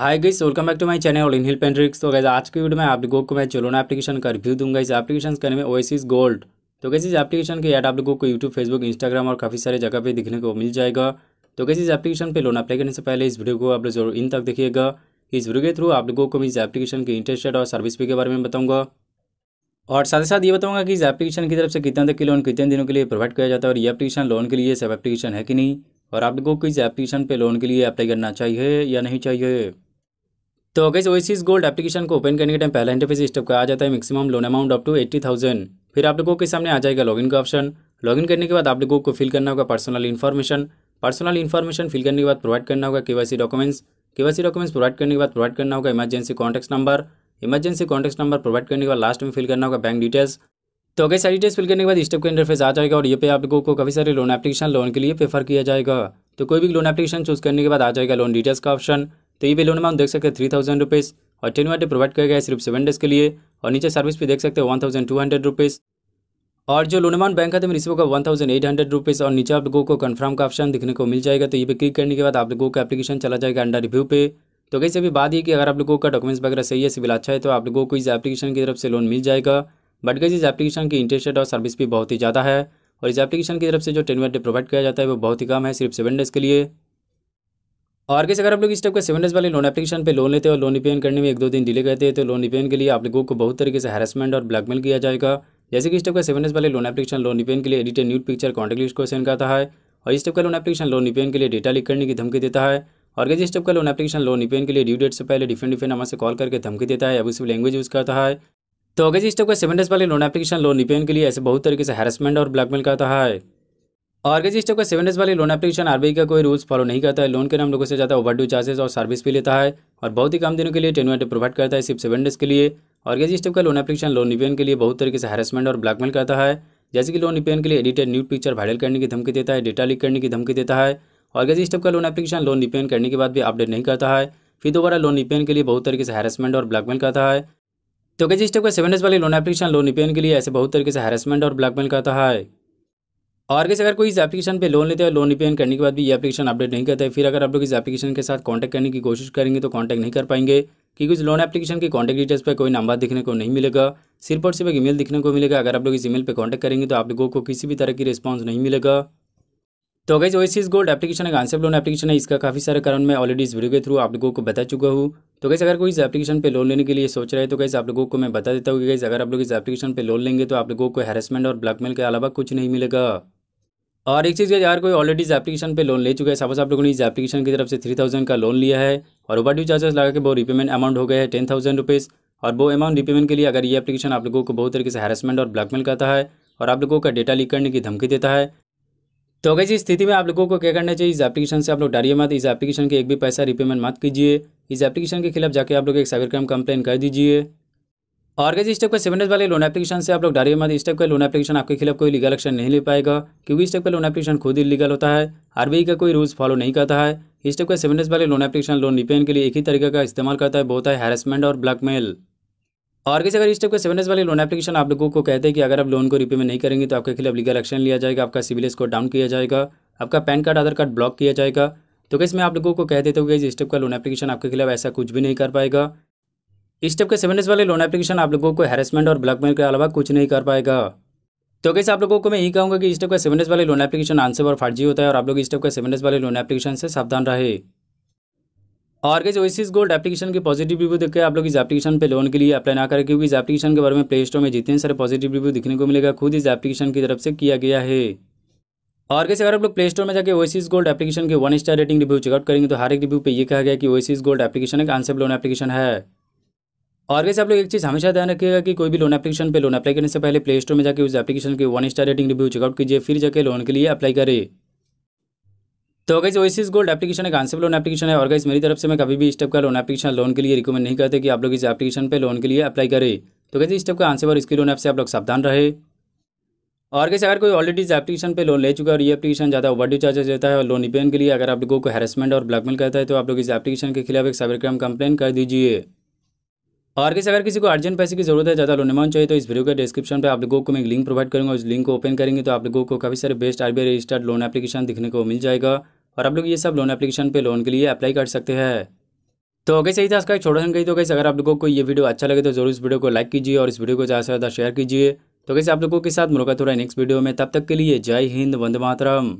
hi guys welcome back to my channel इन हिल पेंट्रिक्स तो गाइस आज की वीडियो में आप लोगों को मैं चलोना एप्लीकेशन का रिव्यू दूंगा इस एप्लीकेशन का नाम है ओएसिस गोल्ड तो कैसे इस एप्लीकेशन के ऐड आप लोगों को यूट्यूब फेसबुक इंस्टाग्राम और काफ़ी सारे जगह पे दिखने को मिल जाएगा तो कैसे इस एप्लीकेशन पर लोन अप्लाई करने से पहले इस वीडियो को आप लोग जरूर इन तक देखिएगा इस वीडियो के थ्रू आप लोगों को इस एप्लीकेशन के इंटरेस्ट और सर्विस पे के बारे में बताऊँगा और साथ ही साथ ये बताऊंगा कि इस एप्लीकेशन की तरफ से कितने तक के लोन कितने दिनों के लिए प्रोवाइड किया जाता है और ये एप्लीकेशन लोन के लिए सब एप्लीकेशन है कि नहीं और आप लोगों को इस एप्लीकेशन पे लोन के लिए अप्लाई करना चाहिए या नहीं चाहिए तो अगर ओएसिस गोल्ड एप्लीकेशन को ओपन करने के टाइम पहला इंटरफेस स्टेप का आ जाता है maximum loan amount up to eighty thousand फिर आप लोगों के सामने आ जाएगा लॉगिन का ऑप्शन लॉगिन करने के बाद आप लोगों को फिल करना होगा personal information personal information fill करने के बाद प्रोवाइड करना होगा C documents KYC documents provide करने के बाद प्रोवाइड करना होगा emergency contact number emergency contact number provide करने के बाद लास्ट में फिल करना होगा बैंक डिटेल्स तो अगर सारी डिटेल्स फिल करने के बाद स्टेप का इंटरफेस आ जाएगा और ये पे आप लोगों को काफ़ी सारे लोन एप्लीकेशन लोन के लिए प्रेफर किया जाएगा तो कोई भी लोन एप्लीकेशन चूज करने के बाद आ जाएगा लोन डिटेल्स का ऑप्शन तो ये बिल अमाउंट देख सकते हैं थ्री थाउजेंड रुपीज़ और टेन वाटी प्रोवाइड किया गया है सिर्फ सेवन डेज के लिए और नीचे सर्विस भी देख सकते हैं one thousand two hundred rupees और जो लोन अमाउंट बैंक खाते में रिसीव होगा one thousand eight hundred rupees और नीचे आप लोगों को कन्फर्म का ऑप्शन दिखने को मिल जाएगा तो ये भी क्लिक करने के बाद आप लोगों का एप्लीकेशन चला जाएगा अंडर रिव्यू पे तो कैसे भी बात ये कि अगर आप लोगों का डॉक्यूमेंट्स वगैरह सही है सिविल अच्छा है तो आप लोगों को इस एप्लीकेशन की तरफ से लोन मिल जाएगा बट कैसे इस एप्लीकेशन की इंटरेस्ट रेट और सर्विस भी बहुत ही ज़्यादा है और इस एप्लीकेशन की तरफ से जो टेन वेट प्रोवाइड किया जाता है वो बहुत ही कम है सिर्फ सेवन डेज़ के लिए और कैसे अगर आप लोग इस टाइप का सेवन डेज वाले लोन एप्लीकेशन पे लोन लेते हैं और लोन रिपेन करने में एक दो दिन डिले करते हैं तो लोन रिपेन के लिए आप लोगों को बहुत तरीके से हैरेसमेंट और ब्लैकमेल किया जाएगा जैसे कि इस टाइप का सेवन डेज वाले लोन एप्लीकेशन लोन रिपेन के लिए edited nude picture contact list को सेंड करता है और इस टाइप का लोन एप्लीकेशन लोन रिपेन के लिए डेटा लिख करने की धमकी देता है और कैसे इस टाइप का लोन एप्लीकेशन लोन रिपेन के लिए ड्यू डेट से पहले डिफरेंट डिफरेंट नंबर से कॉल करके धमकी देता है अभी लैंग्वेज यूज़ करता है तो अगर इस टाइप का सेवन डेज वाले लोन एप्लीकेशन लोन रिपेन के लिए ऐसे बहुत तरीके से हैरेसमेंट और ब्लैकमेल करता है किसी स्टेप का सेवन डेज वाली लोन एप्लीकेशन आरबीआई का कोई रूल्स फॉलो नहीं करता है लोन के नाम लोगों से ज़्यादा ओवर ड्यू चार्जेस और सर्विस भी लेता है और बहुत ही कम दिनों के लिए टेन टेनुअर प्रोवाइड करता है सिर्फ सेवन डेज के लिए किसी स्टेप का लोन एप्लीकेशन लोन रिपेयन के लिए बहुत तरीके से हेरासमेंट और ब्लैकमेल करता है जैसे कि लोन रिपेयन के लिए एडिटेड न्यू पिक्चर वायरल करने की धमकी देता है डेटा लीक करने की धमकी देता है किसी स्टेप का लोन एप्लीकेशन लोन निपेन करने के बाद भी अपडेट नहीं करता है फिर दोबारा लोन निपेन के लिए बहुत तरीके से हेरासमेंट और ब्लैकमेल करता है तो कैसे स्टेप का सेवन डेज वाली लोन एप्लीकेशन लोन रिपेयन के लिए ऐसे बहुत तरीके से हेरासमेंट और ब्लैकमेल करता है और कैसे अगर कोई इस एप्लीकेशन पे लोन लेते हैं लोन रिपेमेंट करने के बाद भी ये एप्लीकेशन अपडेट नहीं करता है फिर अगर आप लोग इस एप्लीकेशन के साथ कॉन्टैक्ट करने की कोशिश करेंगे तो कॉन्टैक्ट नहीं कर पाएंगे क्योंकि इस लोन एप्लीकेशन के कॉन्टैक्ट डिटेल्स पर कोई नंबर दिखने को नहीं मिलेगा सिर्फ और सिर्फ ईमेल दिखने को मिलेगा अगर आप लोग इस ईमेल पर कॉन्टैक्ट करेंगे तो आप लोगों को किसी भी तरह की रिस्पॉन्स नहीं मिलेगा तो गैस ओएसिस गोल्ड एप्लीकेशन एक आंसर लोन एप्लीकेशन है इसका काफ़ी सारे कारण मैं ऑलरेडी इस वीडियो के थ्रू आप लोगों को बता चुका हूँ तो कैसे अगर कोई इस एप्लीकेशन पे लोन लेने के लिए सोच रहे हैं तो कैसे आप लोगों को मैं बता देता हूँ कि कैसे अगर आप लोग इस एप्लीकेशन पे लोन लेंगे तो आप लोगों को हैरेसमेंट और ब्लैकमेल के अलावा कुछ नहीं मिलेगा और एक चीज़ यार कोई ऑलरेडी इस एप्लीकेशन पे लोन ले चुका है सपोज आप लोगों ने इस एप्लीकेशन की तरफ से थ्री थाउजेंड का लोन लिया है और ओवर ड्यू चार्जेस लगा के वो रिपेमेंट अमाउंट हो गया है टेन थाउजेंड रुपीज़ और वो अमाउंट रिपेमेंट के लिए अगर ये एप्लीकेशन आप लोगों को बहुत तरीके से हैरेसमेंट और ब्लैकमेल करता है और आप लोगों का डेटा लीक करने की धमकी देता है तो अगर इस स्थिति में आप लोगों को क्या करना चाहिए इस एप्लीकेशन से आप लोग डरिए मत इस एप्लीकेशन के एक भी पैसा रिपेमेंट मत कीजिए इस एप्लीकेशन के खिलाफ जाके आप लोग एक साइबर क्राइम कंप्लेन कर दीजिए और कैसे इस टाइप का सेवन डेज वाले लोन एप्लीकेशन से आप लोग डायरी मत इस टाइप का लोन एप्लीकेशन आपके खिलाफ कोई लीगल एक्शन नहीं ले पाएगा क्योंकि इस टाइप का लोन एप्लीकेशन खुद ही लीगल होता है आरबीआई का कोई रूल्स फॉलो नहीं करता है इस टाइप का सेवन डेज वाले लोन एप्लीकेशन लोन रिपेन के लिए एक ही तरीके का इस्तेमाल करता है बहुत है हैरेसमेंट और ब्लैकमेल और कैसे अगर इस टाइप के सेवन डेज वाले लोन एप्लीकेशन आप लोगों को कहते हैं कि अगर आप लोन को रिपेमेंट नहीं करेंगे तो आपके खिलाफ लीगल एक्शन लिया जाएगा आपका सिविल स्कोर डाउन किया जाएगा आपका PAN card Aadhaar card block किया जाएगा तो कैसे मैं आप लोगों को कह देता हूँ इस टाइप का लोन एप्लीकेशन आपके खिलाफ ऐसा कुछ भी नहीं कर पाएगा इस टाइप के सेवन डेज वाले लोन एप्लीकेशन आप लोगों को हैरेसमेंट और ब्लैकमेल के अलावा कुछ नहीं कर पाएगा तो कैसे आप लोगों को मैं यही कहूँगा कि इस टाइप का सेवन डेज वाले लोन एप्लीकेशन आंसर और फर्जी होता है और आप लोग इस टाइप का सेवन डेज वाले लोन एप्लीकेशन से सावधान रहे और कैसे ओसिस गोल्ड एप्लीकेशन के पॉजिटिव रिव्यू देखकर आप लोग इस एप्लीकेशन पे लोन के लिए अप्लाई ना करें क्योंकि इस एप्लीकेशन के बारे में प्ले स्टोर में जितने सारे पॉजिटिव रिव्यू दिखने को मिलेगा खुद इस एप्लीकेशन की तरफ से किया गया है और कैसे अगर आप लोग प्ले स्टोर में जाकर ओसिस गोल्ड एप्लीकेशन के one star rating review check out करेंगे तो हर एक रिव्यू पे यह कहा गया कि ओसिस गोल्ड एप्लीकेशन एक आंसर लोन एप्लीकेशन है और वैसे आप लोग एक चीज़ हमेशा ध्यान रखिएगा कि कोई भी लोन एप्लीकेशन पे लोन अप्लाई करने से पहले प्ले स्टोर में जाकर उस एप्लीकेशन के one star rating review check out कीजिए फिर जाकर लोन के लिए अप्लाई करें तो गैस ओएसिस गोल्ड एप्लीकेशन एक आंसिप लोन एप्लीकेशन है और गैस मेरी तरफ से मैं कभी भी इस टाइप का लोन एप्लीकेशन लोन के लिए रिकमेंड नहीं करते कि आप लोग इस एप्लीकेशन पर लोन के लिए अप्लाई करें तो कैसे इस टाइप का आंसर और इसकी लोन ऐप से आप लोग सावधान रहे और कैसे अगर कोई ऑलरेडी इस एप्लीकेशन पे लोन ले चुका है और ये एप्लीकेशन ज़्यादा ओवर ड्यू चार्जेस देता है और लोन रिपेन के लिए अगर आप लोगों को हैरेसमेंट और ब्लैकमेल करता है तो आप लोग इस एप्लीकेशन के खिलाफ एक साइबर क्राइम कंप्लेन कर दीजिए और किसी अगर किसी को अर्जेंट पैसे की जरूरत है ज़्यादा लोन अमाउंट चाहिए तो इस वीडियो के डिस्क्रिप्शन पे आप लोगों को मैं लिंक प्रोवाइड करूंगा उस लिंक को ओपन करेंगे तो आप लोगों को काफ़ी सारे best are registered loan application दिखने को मिल जाएगा और आप लोग ये सब लोन एप्लीकेशन पर लोन के लिए अप्लाई कर सकते हैं तो कैसे ही था इसका एक छोटा सा कही तो कैसे अगर आप लोगों को ये वीडियो अच्छा लगे तो जरूर इस वीडियो को लाइक कीजिए और इस वीडियो को ज़्यादा से ज़्यादा शेयर कीजिए तो कैसे आप लोगों के साथ मुलाकात हो रहा है नेक्स्ट वीडियो में तब तक के लिए जय हिंद वंद मातरम